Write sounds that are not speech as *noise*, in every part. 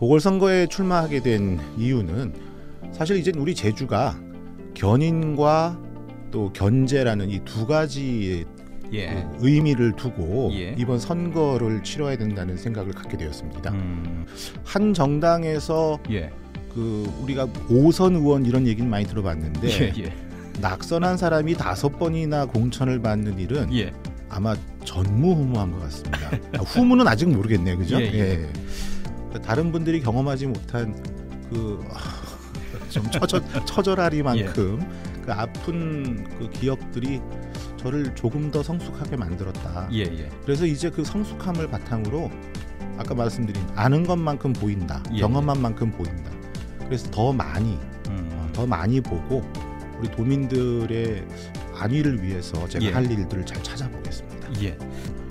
보궐선거에 출마하게 된 이유는 사실 이제 우리 제주가 견인과 또 견제라는 이 두 가지의 예. 그 의미를 두고 예. 이번 선거를 치러야 된다는 생각을 갖게 되었습니다. 음. 한 정당에서 예. 그 우리가 오선 의원 이런 얘기는 많이 들어봤는데 예, 예. 낙선한 사람이 다섯 번이나 공천을 받는 일은 예. 아마 전무후무한 것 같습니다. 아, 후무는 아직 모르겠네요, 그죠? 예. 그러니까 다른 분들이 경험하지 못한 그좀 아, *laughs* 처절, 처절하리만큼 예. 그 아픈 그 기억들이 저를 조금 더 성숙하게 만들었다. 예, 예. 그래서 이제 그 성숙함을 바탕으로 아까 말씀드린 아는 것만큼 보인다, 예, 예. 경험한 만큼 보인다. 그래서 더 많이 음. 어, 더 많이 보고 우리 도민들의 안위를 위해서 제가 예. 할 일들을 잘 찾아보겠습니다. 예.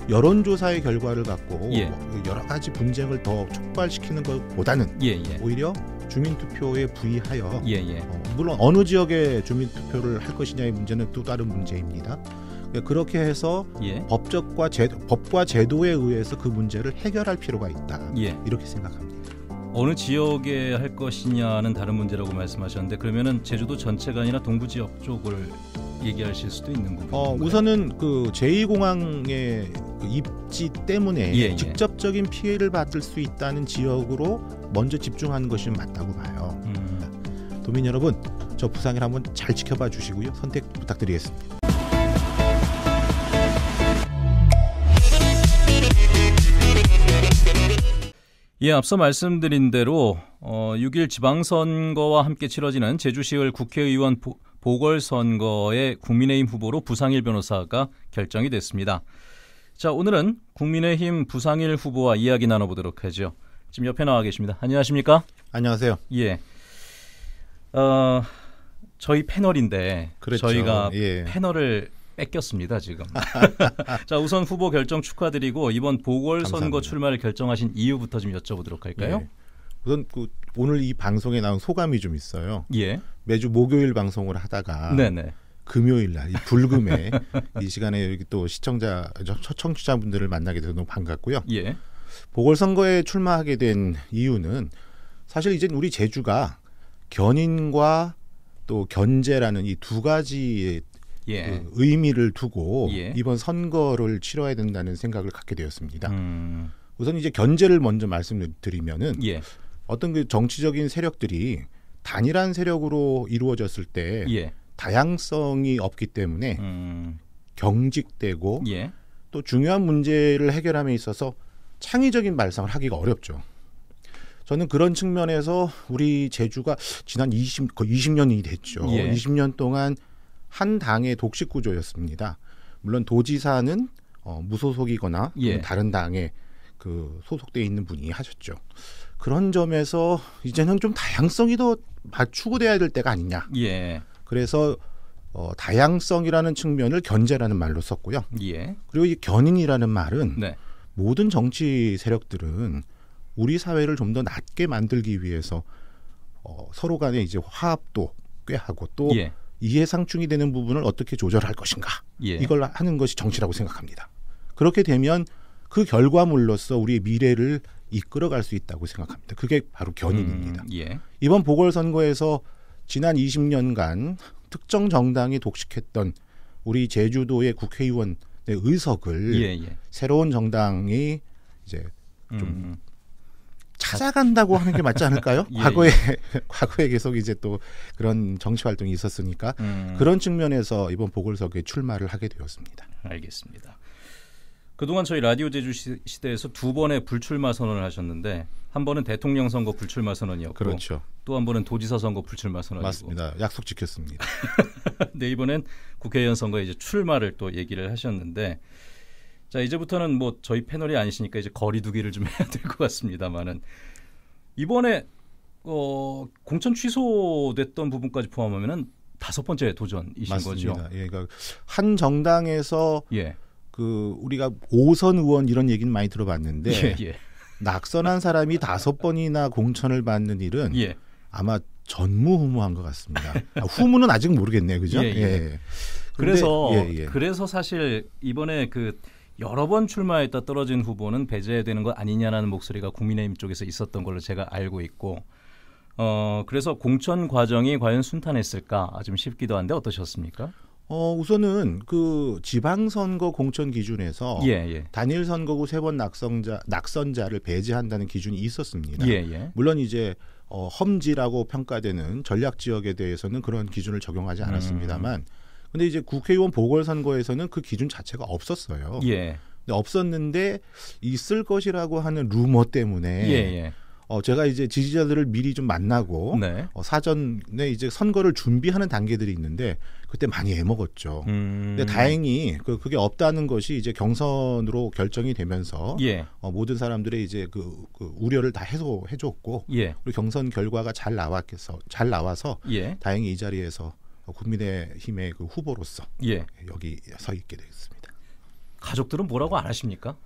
여론조사의 결과를 갖고 예. 뭐 여러 가지 분쟁을 더 촉발시키는 것보다는 예, 예. 오히려 주민투표에 부의하여 예, 예. 어, 물론 어느 지역에 주민투표를 할 것이냐의 문제는 또 다른 문제입니다. 그렇게 해서 예. 법적과 제도, 법과 제도에 의해서 그 문제를 해결할 필요가 있다. 이렇게 생각합니다. 어느 지역에 할 것이냐는 다른 문제라고 말씀하셨는데 그러면은 제주도 전체가 아니라 동부 지역 쪽을 얘기하실 수도 있는 거군요. 어, 우선은 그 제2공항의 그 입지 때문에 예, 예, 직접적인 피해를 받을 수 있다는 지역으로 먼저 집중하는 것이 맞다고 봐요. 음. 도민 여러분, 저 부상일 한번 잘 지켜봐 주시고요. 선택 부탁드리겠습니다. 예, 앞서 말씀드린 대로 어, 6일 지방선거와 함께 치러지는 제주시의 국회의원 보, 보궐선거에 국민의힘 후보로 부상일 변호사가 결정이 됐습니다. 자, 오늘은 국민의힘 부상일 후보와 이야기 나눠보도록 하죠. 지금 옆에 나와 계십니다. 안녕하십니까? 안녕하세요. 예. 어, 저희 패널인데 그랬죠. 저희가 예. 패널을 뺏겼습니다 지금. *laughs* 자 우선 후보 결정 축하드리고 이번 보궐 선거 출마를 결정하신 이유부터 좀 여쭤보도록 할까요? 예. 우선 그 오늘 이 방송에 나온 소감이 좀 있어요. 예. 매주 목요일 방송을 하다가 네네. 금요일 날이 불금에 이 시간에 여기 또 시청자 청취자분들을 만나게 돼서 너무 반갑고요. 예. 보궐선거에 출마하게 된 이유는 사실 이제 우리 제주가 견인과 또 견제라는 이 두 가지의 예. 그 의미를 두고 예. 이번 선거를 치러야 된다는 생각을 갖게 되었습니다. 음. 우선 이제 견제를 먼저 말씀드리면은 예. 어떤 그 정치적인 세력들이 단일한 세력으로 이루어졌을 때 예. 다양성이 없기 때문에 음. 경직되고 예. 또 중요한 문제를 해결함에 있어서 창의적인 발상을 하기가 어렵죠. 저는 그런 측면에서 우리 제주가 지난 20 거의 20년이 됐죠. 예. 20년 동안 한 당의 독식 구조였습니다. 물론 도지사는 어, 무소속이거나 예. 다른 당의 그 소속돼 있는 분이 하셨죠. 그런 점에서 이제는 좀 다양성이 더 맞추고돼야 될 때가 아니냐. 예. 그래서 어, 다양성이라는 측면을 견제라는 말로 썼고요. 예. 그리고 이 견인이라는 말은 네. 모든 정치 세력들은 우리 사회를 좀 더 낫게 만들기 위해서 어, 서로 간에 이제 화합도 꾀 하고 또 예. 이해상충이 되는 부분을 어떻게 조절할 것인가 예. 이걸 하는 것이 정치라고 생각합니다. 그렇게 되면 그 결과물로서 우리의 미래를 이끌어갈 수 있다고 생각합니다. 그게 바로 견인입니다. 음, 예. 이번 보궐선거에서 지난 20년간 특정 정당이 독식했던 우리 제주도의 국회의원의 의석을 예, 예. 새로운 정당이 이제 좀 음. 음. 찾아간다고 하는 게 맞지 않을까요? *laughs* 예, 예, 과거에 예. *laughs* 과거에 계속 이제 또 그런 정치 활동이 있었으니까 음. 그런 측면에서 이번 보궐선거에 출마를 하게 되었습니다. 알겠습니다. 그동안 저희 라디오 제주 시대에서 두 번의 불출마 선언을 하셨는데 한 번은 대통령 선거 불출마 선언이었고 그렇죠. 또한 번은 도지사 선거 불출마 선언이고 맞습니다. 약속 지켰습니다. *laughs* 네 이번엔 국회의원 선거에 이제 출마를 또 얘기를 하셨는데 자 이제부터는 뭐 저희 패널이 아니시니까 이제 거리두기를 좀 *laughs* 해야 될 것 같습니다만은 이번에 어, 공천 취소됐던 부분까지 포함하면은 다섯 번째 도전이신 맞습니다. 거죠. 예, 그러니까 한 정당에서 예. 그 우리가 오선 의원 이런 얘기는 많이 들어봤는데 예, 예. 낙선한 사람이 다섯 번이나 공천을 받는 일은 예. 아마 전무후무한 것 같습니다. 아, 후무는 아직 모르겠네요, 그죠? 예, 예. 예. 그래서 예, 그래서 사실 이번에 그 여러 번 출마했다 떨어진 후보는 배제되는 것 아니냐라는 목소리가 국민의힘 쪽에서 있었던 걸로 제가 알고 있고 어 그래서 공천 과정이 과연 순탄했을까 아, 좀 싶기도 한데 어떠셨습니까? 어, 우선은 그 지방선거 공천 기준에서 예, 예. 단일 선거구 세 번 낙선자, 낙선자를 배제한다는 기준이 있었습니다. 예, 예, 물론 이제 어, 험지라고 평가되는 전략 지역에 대해서는 그런 기준을 적용하지 않았습니다만 음. 근데 이제 국회의원 보궐선거에서는 그 기준 자체가 없었어요. 예. 근 없었는데 있을 것이라고 하는 루머 때문에 예, 어, 제가 이제 지지자들을 미리 좀 만나고 네. 어, 사전에 이제 선거를 준비하는 단계들이 있는데 그때 많이 애먹었죠. 음. 근데 다행히 그, 그게 없다는 것이 이제 경선으로 결정이 되면서 예. 어, 모든 사람들의 이제 그, 그 우려를 다 해소해줬고 예. 그리고 경선 결과가 잘 나왔겠어 잘 나와서 예. 다행히 이 자리에서 국민의힘의 그 후보로서 예. 여기 서 있게 되겠습니다. 가족들은 뭐라고 안 하십니까?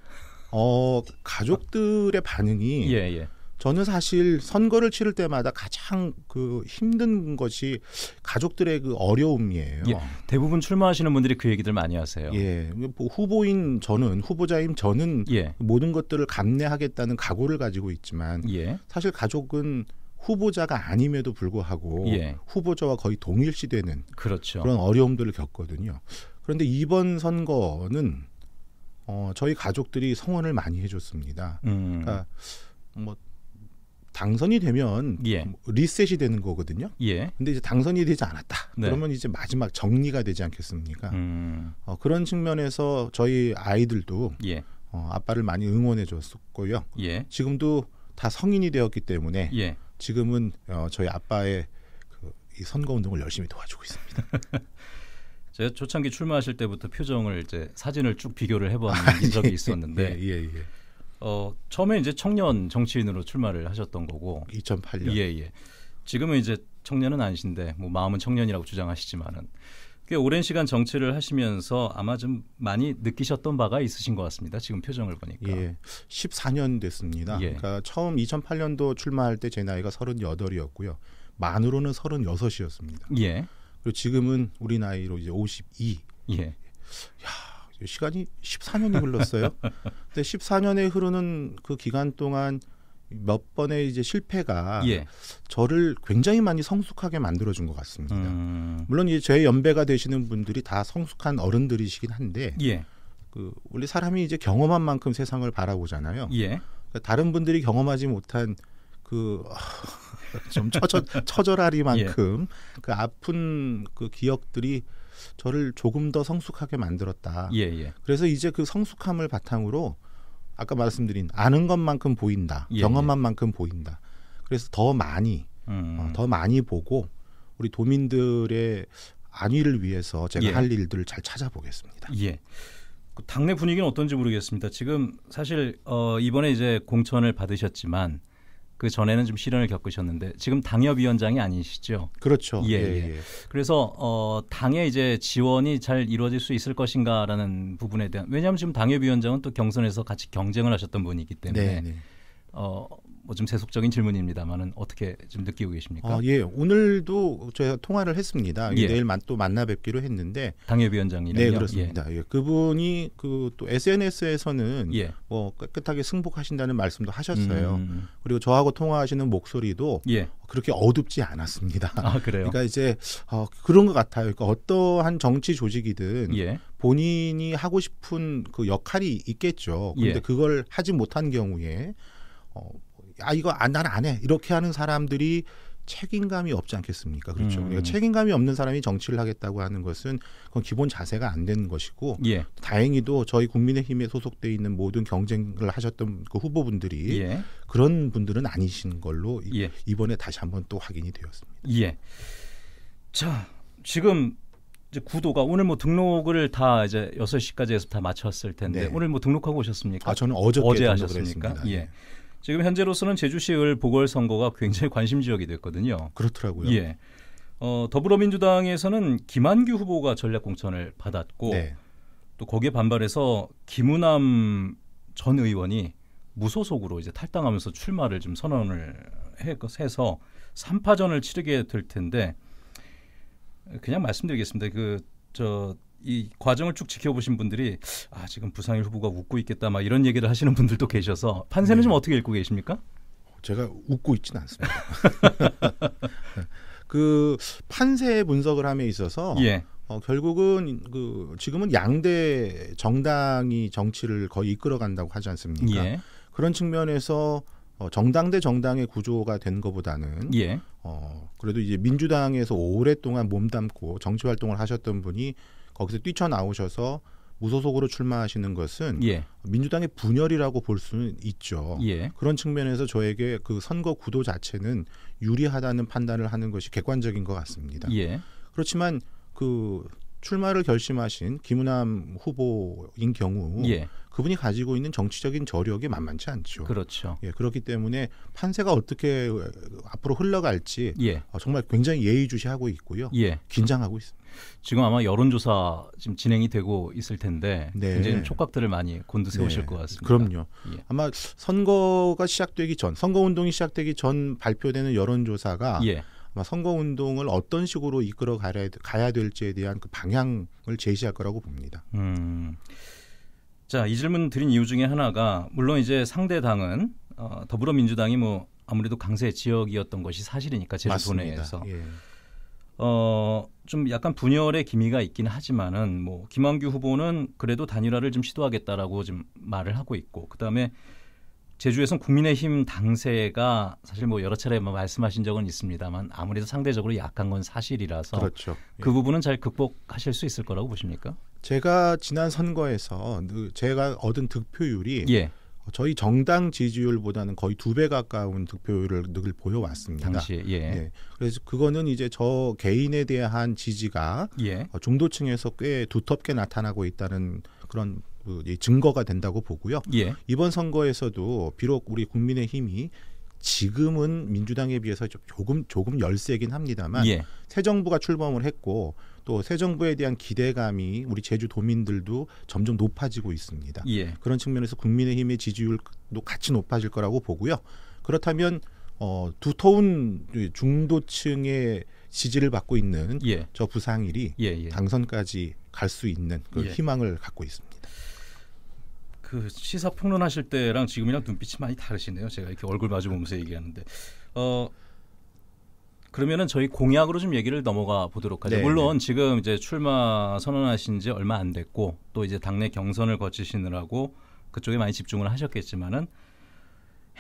어 가족들의 반응이 예, 예. 저는 사실 선거를 치를 때마다 가장 그 힘든 것이 가족들의 그 어려움이에요. 예, 대부분 출마하시는 분들이 그 얘기들 많이 하세요. 예, 뭐 후보인 저는 후보자인 저는 예. 모든 것들을 감내하겠다는 각오를 가지고 있지만 예. 사실 가족은 후보자가 아님에도 불구하고 예. 후보자와 거의 동일시되는 그렇죠. 그런 어려움들을 겪거든요. 그런데 이번 선거는 어, 저희 가족들이 성원을 많이 해줬습니다. 음. 그러니까 뭐 당선이 되면 예. 리셋이 되는 거거든요. 예. 근데 이제 당선이 되지 않았다. 네. 그러면 이제 마지막 정리가 되지 않겠습니까? 음. 어, 그런 측면에서 저희 아이들도 예. 어, 아빠를 많이 응원해 줬었고요. 예. 지금도 다 성인이 되었기 때문에 예. 지금은 어, 저희 아빠의 그, 이 선거 운동을 열심히 도와주고 있습니다. *laughs* 제가 초창기 출마하실 때부터 표정을 이제 사진을 쭉 비교를 해본 보 *laughs* 아, 적이 예, 예. 있었는데 예, 예, 예. 어, 처음에 이제 청년 정치인으로 출마를 하셨던 거고 2008년 예, 예. 지금은 이제 청년은 아니신데 뭐 마음은 청년이라고 주장하시지만은 꽤 오랜 시간 정치를 하시면서 아마 좀 많이 느끼셨던 바가 있으신 것 같습니다. 지금 표정을 보니까. 예. 14년 됐습니다. 예. 그러니까 처음 2008년도 출마할 때 제 나이가 38이었고요. 만으로는 36이었습니다. 예. 그리고 지금은 우리 나이로 이제 52. 예. 야, 시간이 14년이 흘렀어요. 근데 14년에 흐르는 그 기간 동안 몇 번의 이제 실패가 예. 저를 굉장히 많이 성숙하게 만들어준 것 같습니다. 음. 물론 이제 제 연배가 되시는 분들이 다 성숙한 어른들이시긴 한데 예. 그 원래 사람이 이제 경험한 만큼 세상을 바라보잖아요. 예. 그러니까 다른 분들이 경험하지 못한 그좀 *laughs* 처절, 처절하리만큼 예. 그 아픈 그 기억들이 저를 조금 더 성숙하게 만들었다. 예, 예. 그래서 이제 그 성숙함을 바탕으로 아까 말씀드린 아는 것만큼 보인다, 예, 경험한 만큼 보인다. 그래서 더 많이 음. 어, 더 많이 보고 우리 도민들의 안위를 위해서 제가 예. 할 일들을 잘 찾아보겠습니다. 예. 그 당내 분위기는 어떤지 모르겠습니다. 지금 사실 어, 이번에 이제 공천을 받으셨지만 그 전에는 좀실현을 겪으셨는데 지금 당협위원장이 아니시죠? 그렇죠. 예. 예, 예. 예. 그래서 어 당의 이제 지원이 잘 이루어질 수 있을 것인가라는 부분에 대한 왜냐하면 지금 당협위원장은 또 경선에서 같이 경쟁을 하셨던 분이기 때문에 네, 네. 어 뭐좀 세속적인 질문입니다만은 어떻게 좀 느끼고 계십니까? 아, 예, 오늘도 저희가 통화를 했습니다. 예. 내일 만, 또 만나 뵙기로 했는데 당협위원장이요. 네, 그렇습니다. 예. 예. 그분이 그 또 SNS에서는 예. 뭐 깨끗하게 승복하신다는 말씀도 하셨어요. 음. 그리고 저하고 통화하시는 목소리도 예. 그렇게 어둡지 않았습니다. 아, 그래요? 그러니까 이제 어, 그런 것 같아요. 그러니까 어떠한 정치 조직이든 예. 본인이 하고 싶은 그 역할이 있겠죠. 근데 예. 그걸 하지 못한 경우에 어, 아 이거 안 나는 안해 이렇게 하는 사람들이 책임감이 없지 않겠습니까? 그렇죠. 음. 그러니까 책임감이 없는 사람이 정치를 하겠다고 하는 것은 그건 기본 자세가 안 되는 것이고 예. 다행히도 저희 국민의힘에 소속돼 있는 모든 경쟁을 하셨던 그 후보분들이 예. 그런 분들은 아니신 걸로 예. 이번에 다시 한번 또 확인이 되었습니다. 예. 자, 지금 이제 구도가 오늘 뭐 등록을 다 이제 여섯 시까지 해서 다 마쳤을 텐데 네. 오늘 뭐 등록하고 오셨습니까? 아, 저는 어저께 어제 하셨습니까? 예. 네. 예. 지금 현재로서는 제주시의 보궐선거가 굉장히 관심 지역이 됐거든요. 그렇더라고요. 예. 어, 더불어민주당에서는 김한규 후보가 전략공천을 받았고 네. 또 거기에 반발해서 김우남 전 의원이 무소속으로 이제 탈당하면서 출마를 좀 선언을 해서 3파전을 치르게 될 텐데 그냥 말씀드리겠습니다. 그 저이 과정을 쭉 지켜보신 분들이 아 지금 부상일 후보가 웃고 있겠다 막 이런 얘기를 하시는 분들도 계셔서 판세는 네. 좀 어떻게 읽고 계십니까? 제가 웃고 있지는 않습니다. *laughs* 그 판세 분석을 함에 있어서 예. 어, 결국은 그 지금은 양대 정당이 정치를 거의 이끌어간다고 하지 않습니까? 예. 그런 측면에서 어, 정당 대 정당의 구조가 된 것보다는 예. 어, 그래도 이제 민주당에서 오랫동안 몸담고 정치 활동을 하셨던 분이 거기서 뛰쳐나오셔서 무소속으로 출마하시는 것은 예. 민주당의 분열이라고 볼 수는 있죠. 예. 그런 측면에서 저에게 그 선거 구도 자체는 유리하다는 판단을 하는 것이 객관적인 것 같습니다. 예. 그렇지만 그 출마를 결심하신 김우남 후보인 경우 예. 그분이 가지고 있는 정치적인 저력이 만만치 않죠. 그렇죠. 예, 그렇기 때문에 판세가 어떻게 어, 앞으로 흘러갈지 예. 어, 정말 굉장히 예의주시하고 있고요. 예. 긴장하고 있습니다. 지금 아마 여론조사 지금 진행이 되고 있을 텐데 네. 굉장히 촉각들을 많이 곤두세우실 네. 것 같습니다. 그럼요. 예. 아마 선거가 시작되기 전, 선거 운동이 시작되기 전 발표되는 여론조사가 예. 선거 운동을 어떤 식으로 이끌어 가야, 가야 될지에 대한 그 방향을 제시할 거라고 봅니다. 음, 자, 이 질문 드린 이유 중에 하나가 물론 이제 상대 당은 어, 더불어민주당이 뭐 아무래도 강세 지역이었던 것이 사실이니까 제주 도내에서 예. 어좀 약간 분열의 기미가 있긴 하지만은 뭐 김한규 후보는 그래도 단일화를 좀 시도하겠다라고 지금 말을 하고 있고 그다음에 제주에선 국민의힘 당세가 사실 뭐 여러 차례 뭐 말씀하신 적은 있습니다만 아무래도 상대적으로 약한 건 사실이라서 그렇죠. 그 예. 그 부분은 잘 극복하실 수 있을 거라고 보십니까? 제가 지난 선거에서 제가 얻은 득표율이 예. 저희 정당 지지율보다는 거의 두 배 가까운 득표율을 늘 보여왔습니다. 당시 예. 예. 그래서 그거는 이제 저 개인에 대한 지지가 예. 어, 중도층에서 꽤 두텁게 나타나고 있다는 그런 그, 증거가 된다고 보고요. 예. 이번 선거에서도 비록 우리 국민의힘이 지금은 민주당에 비해서 조금 조금 열세긴 합니다만 예. 새 정부가 출범을 했고 또 새 정부에 대한 기대감이 우리 제주 도민들도 점점 높아지고 있습니다. 예. 그런 측면에서 국민의힘의 지지율도 같이 높아질 거라고 보고요. 그렇다면 어, 두터운 중도층의 지지를 받고 있는 예. 저 부상일이 예, 예. 당선까지 갈 수 있는 그 희망을 갖고 있습니다. 그 시사 평론하실 때랑 지금이랑 눈빛이 많이 다르시네요. 제가 이렇게 얼굴 마주 보면서 얘기하는데 어 그러면은 저희 공약으로 좀 얘기를 넘어가 보도록 하죠. 네, 네. 물론 네. 지금 이제 출마 선언하신 지 얼마 안 됐고 또 이제 당내 경선을 거치시느라고 그쪽에 많이 집중을 하셨겠지만은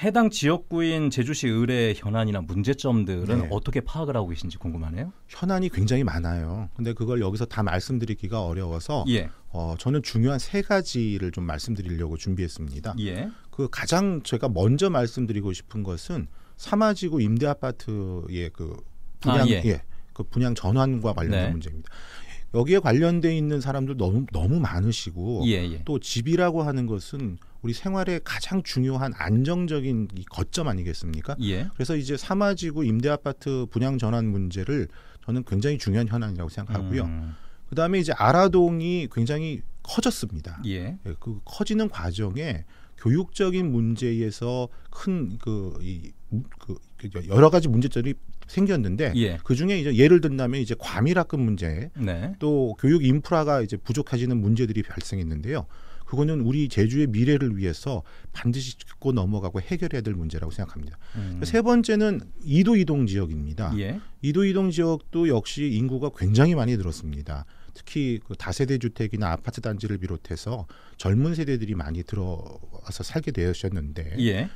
해당 지역구인 제주시 의뢰 현안이나 문제점들은 네. 어떻게 파악을 하고 계신지 궁금하네요. 현안이 굉장히 많아요. 근데 그걸 여기서 다 말씀드리기가 어려워서 예. 어, 저는 중요한 세 가지를 좀 말씀드리려고 준비했습니다. 예. 그 가장 제가 먼저 말씀드리고 싶은 것은 사마지구 임대 아파트의 그 분양 아, 예. 예. 그 분양 전환과 관련된 네. 문제입니다. 여기에 관련돼 있는 사람들 너무 너무 많으시고 예, 예. 또 집이라고 하는 것은 우리 생활의 가장 중요한 안정적인 이 거점 아니겠습니까? 예. 그래서 이제 사마지구 임대 아파트 분양 전환 문제를 저는 굉장히 중요한 현안이라고 생각하고요. 음. 그다음에 이제 아라동이 굉장히 커졌습니다. 예. 예 그 커지는 과정에 교육적인 문제에서 큰그이 그, 그, 여러 가지 문제점이 생겼는데 예. 그 중에 이제 예를 든다면 이제 과밀학급 문제 네. 또 교육 인프라가 이제 부족해지는 문제들이 발생했는데요. 그거는 우리 제주의 미래를 위해서 반드시 짚고 넘어가고 해결해야 될 문제라고 생각합니다. 음. 세 번째는 이도 이동 지역입니다. 예. 이도 이동 지역도 역시 인구가 굉장히 많이 늘었습니다. 특히 그 다세대 주택이나 아파트 단지를 비롯해서 젊은 세대들이 많이 들어와서 살게 되었었는데 예.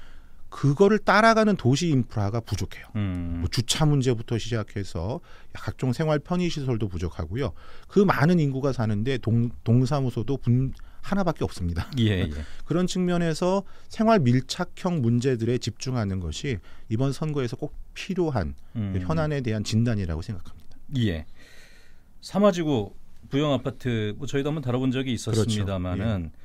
그거를 따라가는 도시 인프라가 부족해요. 음. 뭐 주차 문제부터 시작해서 각종 생활 편의 시설도 부족하고요. 그 많은 인구가 사는데 동 동사무소도 분, 하나밖에 없습니다. 예, 예. *laughs* 그런 측면에서 생활 밀착형 문제들에 집중하는 것이 이번 선거에서 꼭 필요한 음. 그 현안에 대한 진단이라고 생각합니다. 예. 삼화지구 부영 아파트 뭐 저희도 한번 다뤄본 적이 있었습니다만은 그렇죠.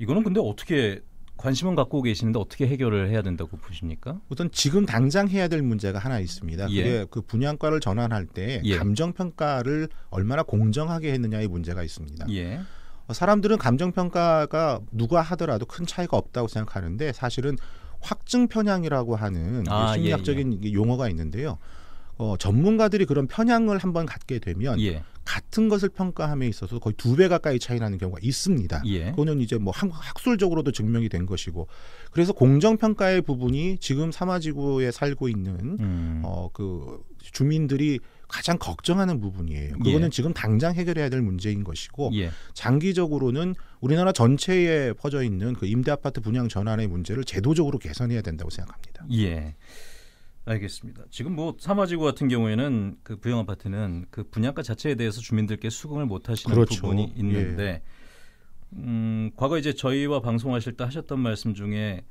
예. 이거는 근데 어떻게 관심은 갖고 계시는데 어떻게 해결을 해야 된다고 보십니까? 우선 지금 당장 해야 될 문제가 하나 있습니다. 예. 그게 그 분양가를 전환할 때 예. 감정 평가를 얼마나 공정하게 했느냐의 문제가 있습니다. 예. 어, 사람들은 감정평가가 누가 하더라도 큰 차이가 없다고 생각하는데 사실은 확증 편향이라고 하는 아, 예, 심리학적인 예, 예. 용어가 있는데요. 어, 전문가들이 그런 편향을 한번 갖게 되면 예. 같은 것을 평가함에 있어서 거의 두 배 가까이 차이 나는 경우가 있습니다. 예. 그거는 이제 뭐 학술적으로도 증명이 된 것이고 그래서 공정평가의 부분이 지금 사마지구에 살고 있는 음. 어, 그 주민들이 가장 걱정하는 부분이에요. 그거는 예. 지금 당장 해결해야 될 문제인 것이고 예. 장기적으로는 우리나라 전체에 퍼져 있는 그 임대 아파트 분양 전환의 문제를 제도적으로 개선해야 된다고 생각합니다. 예. 알겠습니다. 지금 뭐 삼화지구 같은 경우에는 그 부영 아파트는 그 분양가 자체에 대해서 주민들께 수긍을 못 하시는 그렇죠. 부분이 있는데 예. 음, 과거 이제 저희와 방송하실 때 하셨던 말씀 중에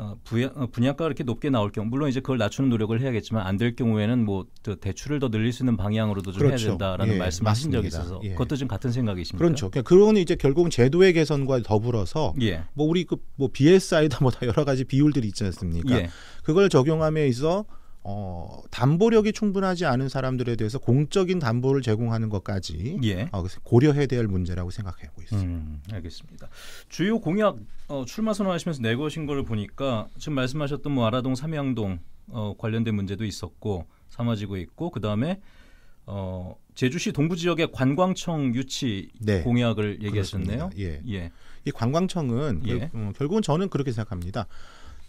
어, 어, 분양가가 이렇게 높게 나올 경우 물론 이제 그걸 낮추는 노력을 해야겠지만 안 될 경우에는 뭐 대출을 더 늘릴 수 있는 방향으로도 좀 그렇죠. 해야 된다라는 예, 말씀을 하신 적이 있어서 예. 그것도 좀 같은 생각이십니까? 그렇죠. 그러니까 그런 이제 결국은 제도의 개선과 더불어서 예. 뭐 우리 그뭐 BSI다 뭐다 여러 가지 비율들이 있지 않습니까? 예. 그걸 적용함에 있어 어, 담보력이 충분하지 않은 사람들에 대해서 공적인 담보를 제공하는 것까지 예. 어, 고려해야 될 문제라고 생각하고 있습니다. 음, 알겠습니다. 주요 공약 어, 출마 선언하시면서 내고하신 걸 보니까 지금 말씀하셨던 뭐 아라동 삼양동 어, 관련된 문제도 있었고 삼아지고 있고 그 다음에 어, 제주시 동부 지역의 관광청 유치 네. 공약을 얘기하셨네요. 예. 예. 이 관광청은 예. 그, 음, 결국은 저는 그렇게 생각합니다.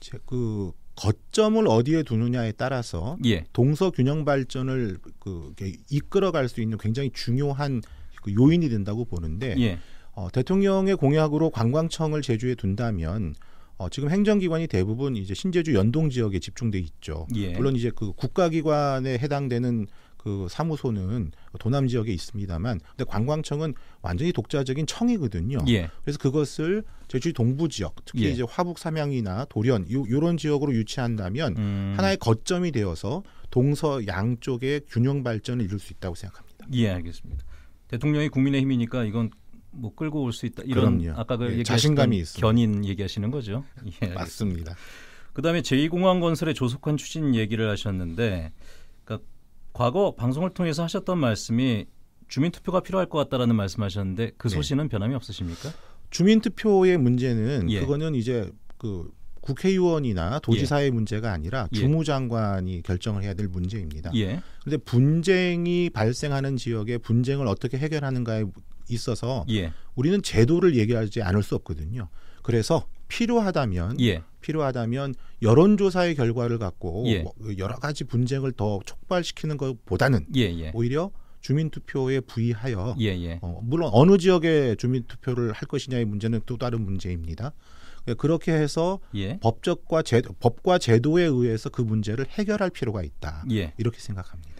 제, 그 거점을 어디에 두느냐에 따라서 예. 동서 균형 발전을 그 이끌어갈 수 있는 굉장히 중요한 그 요인이 된다고 보는데 예. 어, 대통령의 공약으로 관광청을 제주에 둔다면 어, 지금 행정기관이 대부분 이제 신제주 연동 지역에 집중돼 있죠. 예. 물론 이제 그 국가기관에 해당되는 그 사무소는 도남 지역에 있습니다만 근데 관광청은 완전히 독자적인 청이거든요. 예. 그래서 그것을 제주 동부 지역 특히 예. 이제 화북 삼양이나 도련 요, 런 지역으로 유치한다면 음. 하나의 거점이 되어서 동서 양쪽의 균형 발전을 이룰 수 있다고 생각합니다. 예, 알겠습니다. 대통령이 국민의 힘이니까 이건 뭐 끌고 올 수 있다 이런 그럼요. 아까 그 예, 자신감이 있습니 견인 얘기하시는 거죠. 예, 맞습니다. 그다음에 제2공항 건설의 조속한 추진 얘기를 하셨는데 과거 방송을 통해서 하셨던 말씀이 주민투표가 필요할 것 같다라는 말씀하셨는데 그 네. 소신은 네. 변함이 없으십니까? 주민투표의 문제는 예. 그거는 이제 그 국회의원이나 도지사의 예. 문제가 아니라 예. 주무장관이 예. 결정을 해야 될 문제입니다. 그런데 예. 분쟁이 발생하는 지역의 분쟁을 어떻게 해결하는가에 있어서 예. 우리는 제도를 얘기하지 않을 수 없거든요. 그래서 필요하다면 필요하다면 여론조사의 결과를 갖고 예. 뭐 그 여러 가지 분쟁을 더 촉발시키는 것보다는 예예. 예. 오히려 주민투표에 부의하여 예, 예. 어, 물론 어느 지역에 주민투표를 할 것이냐의 문제는 또 다른 문제입니다. 그렇게 해서 예. 법적과 제도, 법과 제도에 의해서 그 문제를 해결할 필요가 있다. 예. 이렇게 생각합니다.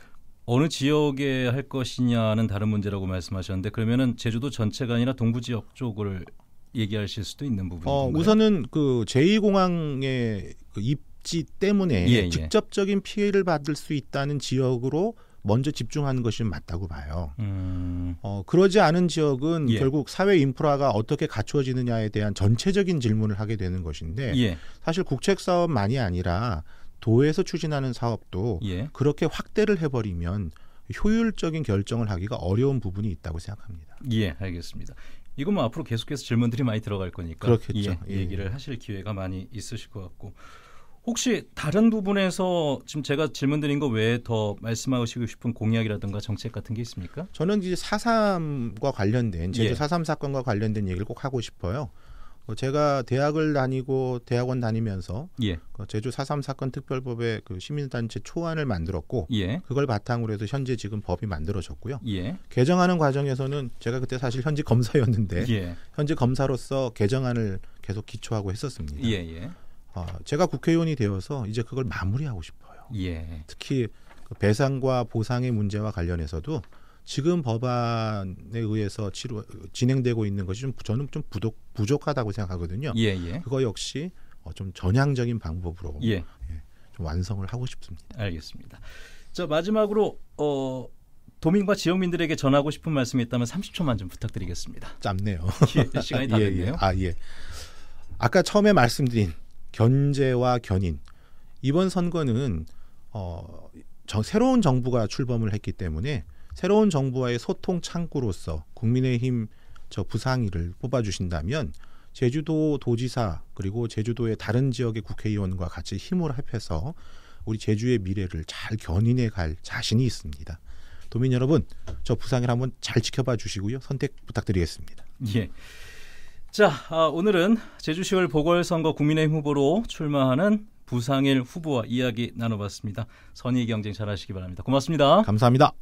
어느 지역에 할 것이냐는 다른 문제라고 말씀하셨는데 그러면은 제주도 전체가 아니라 동부 지역 쪽을 얘기하실 수도 있는 부분입 어, 우선은 그 제2공항의 그 입지 때문에 예, 예, 직접적인 피해를 받을 수 있다는 지역으로 먼저 집중하는 것이 맞다고 봐요. 음... 어, 그러지 않은 지역은 예. 결국 사회 인프라가 어떻게 갖추어지느냐에 대한 전체적인 질문을 하게 되는 것인데 예. 사실 국책 사업만이 아니라 도에서 추진하는 사업도 예. 그렇게 확대를 해버리면 효율적인 결정을 하기가 어려운 부분이 있다고 생각합니다. 예, 알겠습니다. 이건 뭐 앞으로 계속해서 질문들이 많이 들어갈 거니까 그렇겠죠. 예, 예, 얘기를 하실 기회가 많이 있으실 것 같고 혹시 다른 부분에서 지금 제가 질문드린 거 외에 더 말씀하시고 싶은 공약이라든가 정책 같은 게 있습니까? 저는 이제 사삼과 관련된 제주 예. 사삼 예. 사건과 관련된 얘기를 꼭 하고 싶어요. 어, 제가 대학을 다니고 대학원 다니면서 예. 그 제주 사삼 사건 특별법에그 시민단체 초안을 만들었고 예. 그걸 바탕으로 해서 현재 지금 법이 만들어졌고요. 예. 개정하는 과정에서는 제가 그때 사실 현지 검사였는데 예. 현지 검사로서 개정안을 계속 기초하고 했었습니다. 예, 예. 어, 제가 국회의원이 되어서 이제 그걸 마무리하고 싶어요. 특히 그 배상과 보상의 문제와 관련해서도 지금 법안에 의해서 치료, 진행되고 있는 것이 좀 저는 좀 부족, 부족하다고 생각하거든요. 예, 예. 그거 역시 어, 좀 전향적인 방법으로 예. 예. 좀 완성을 하고 싶습니다. 알겠습니다. 자 마지막으로 어, 도민과 지역민들에게 전하고 싶은 말씀이 있다면 30초만 좀 부탁드리겠습니다. 짧네요. 시, *laughs* 예, 시간이 다 *laughs* 예, 예, 됐네요. 아 예. 아까 처음에 말씀드린 견제와 견인 이번 선거는 어, 저, 새로운 정부가 출범을 했기 때문에 새로운 정부와의 소통 창구로서 국민의힘 저 부상위를 뽑아주신다면 제주도 도지사 그리고 제주도의 다른 지역의 국회의원과 같이 힘을 합해서 우리 제주의 미래를 잘 견인해 갈 자신이 있습니다. 도민 여러분, 저 부상을 한번 잘 지켜봐 주시고요. 선택 부탁드리겠습니다. 예. 자, 아, 오늘은 제주 시월 보궐선거 국민의힘 후보로 출마하는 부상일 후보와 이야기 나눠봤습니다. 선의 경쟁 잘하시기 바랍니다. 고맙습니다. 감사합니다.